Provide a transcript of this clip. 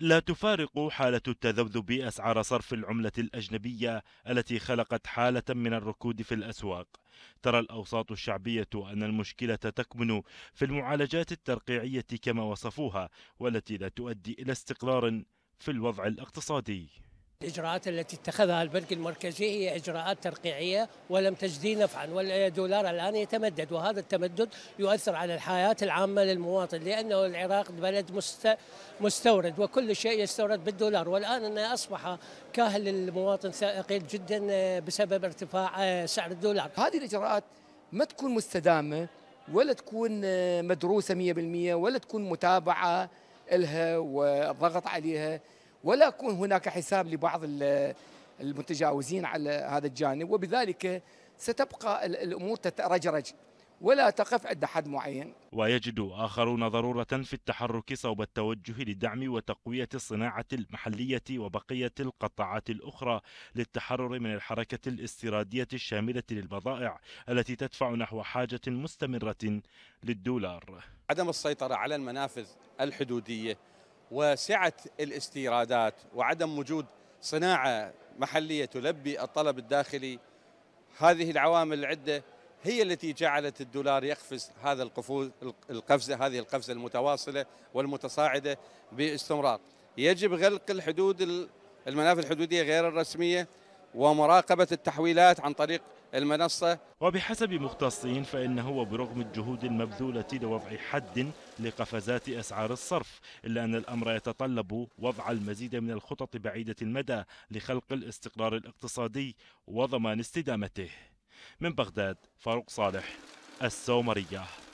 لا تفارق حالة التذبذب أسعار صرف العملة الأجنبية التي خلقت حالة من الركود في الأسواق. ترى الأوساط الشعبية أن المشكلة تكمن في المعالجات الترقيعية كما وصفوها والتي لا تؤدي إلى استقرار في الوضع الاقتصادي. الإجراءات التي اتخذها البنك المركزي هي إجراءات ترقيعية ولم تجدي نفعا والدولار الآن يتمدد وهذا التمدد يؤثر على الحياة العامة للمواطن لأنه العراق بلد مست... مستورد وكل شيء يستورد بالدولار والآن أنه أصبح كاهل للمواطن ثقيل جدا آه، بسبب ارتفاع آه، سعر الدولار هذه الإجراءات ما تكون مستدامة ولا تكون آه، مدروسة 100% ولا تكون متابعة لها والضغط عليها ولا يكون هناك حساب لبعض المتجاوزين على هذا الجانب وبذلك ستبقى الامور تترجرج ولا تقف عند حد معين ويجد آخرون ضرورة في التحرك صوب التوجه لدعم وتقوية الصناعة المحلية وبقية القطاعات الأخرى للتحرر من الحركة الاستيرادية الشاملة للبضائع التي تدفع نحو حاجة مستمرة للدولار عدم السيطرة على المنافذ الحدودية وسعه الاستيرادات وعدم وجود صناعه محليه تلبي الطلب الداخلي هذه العوامل العده هي التي جعلت الدولار يقفز هذا القفوز القفزه هذه القفزه المتواصله والمتصاعده باستمرار. يجب غلق الحدود المنافذ الحدوديه غير الرسميه ومراقبة التحويلات عن طريق المنصة وبحسب مختصين فإنه برغم الجهود المبذولة لوضع حد لقفزات أسعار الصرف إلا أن الأمر يتطلب وضع المزيد من الخطط بعيدة المدى لخلق الاستقرار الاقتصادي وضمان استدامته من بغداد فاروق صالح السومريه